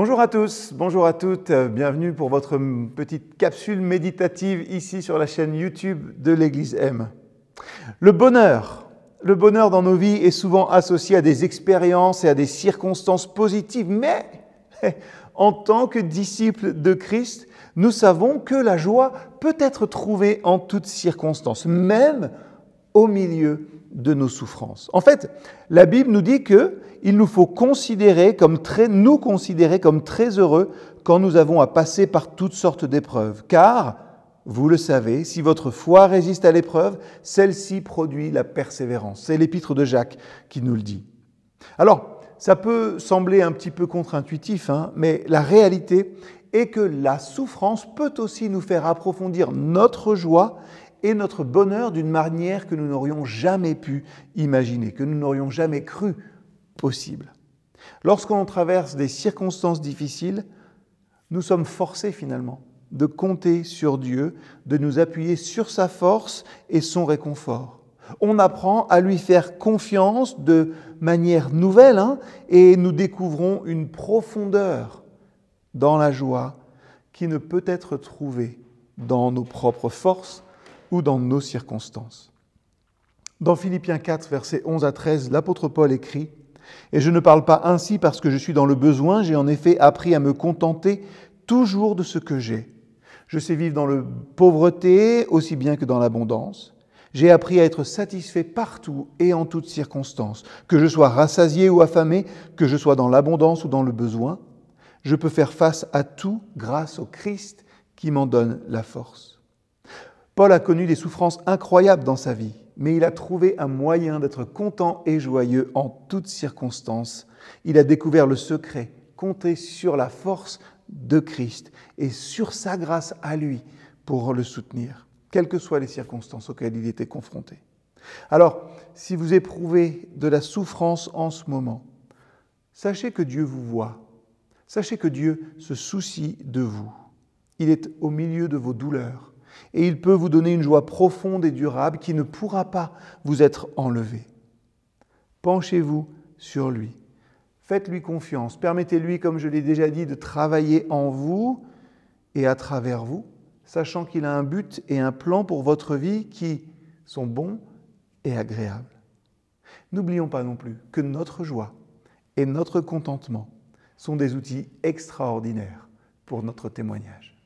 Bonjour à tous, bonjour à toutes, euh, bienvenue pour votre petite capsule méditative ici sur la chaîne YouTube de l'Église M. Le bonheur, le bonheur dans nos vies est souvent associé à des expériences et à des circonstances positives, mais eh, en tant que disciples de Christ, nous savons que la joie peut être trouvée en toutes circonstances, même au milieu de nos souffrances. En fait, la Bible nous dit que il nous faut considérer comme nous considérer comme très heureux quand nous avons à passer par toutes sortes d'épreuves. Car, vous le savez, si votre foi résiste à l'épreuve, celle-ci produit la persévérance. C'est l'épître de Jacques qui nous le dit. Alors, ça peut sembler un petit peu contre-intuitif, hein, mais la réalité est que la souffrance peut aussi nous faire approfondir notre joie et notre bonheur d'une manière que nous n'aurions jamais pu imaginer, que nous n'aurions jamais cru possible. Lorsqu'on traverse des circonstances difficiles, nous sommes forcés finalement de compter sur Dieu, de nous appuyer sur sa force et son réconfort. On apprend à lui faire confiance de manière nouvelle hein, et nous découvrons une profondeur dans la joie qui ne peut être trouvée dans nos propres forces ou dans nos circonstances. Dans Philippiens 4, versets 11 à 13, l'apôtre Paul écrit et je ne parle pas ainsi parce que je suis dans le besoin, j'ai en effet appris à me contenter toujours de ce que j'ai. Je sais vivre dans la pauvreté aussi bien que dans l'abondance. J'ai appris à être satisfait partout et en toutes circonstances, que je sois rassasié ou affamé, que je sois dans l'abondance ou dans le besoin. Je peux faire face à tout grâce au Christ qui m'en donne la force. Paul a connu des souffrances incroyables dans sa vie mais il a trouvé un moyen d'être content et joyeux en toutes circonstances. Il a découvert le secret, compter sur la force de Christ et sur sa grâce à lui pour le soutenir, quelles que soient les circonstances auxquelles il était confronté. Alors, si vous éprouvez de la souffrance en ce moment, sachez que Dieu vous voit, sachez que Dieu se soucie de vous. Il est au milieu de vos douleurs, et il peut vous donner une joie profonde et durable qui ne pourra pas vous être enlevée. Penchez-vous sur lui. Faites-lui confiance. Permettez-lui, comme je l'ai déjà dit, de travailler en vous et à travers vous, sachant qu'il a un but et un plan pour votre vie qui sont bons et agréables. N'oublions pas non plus que notre joie et notre contentement sont des outils extraordinaires pour notre témoignage.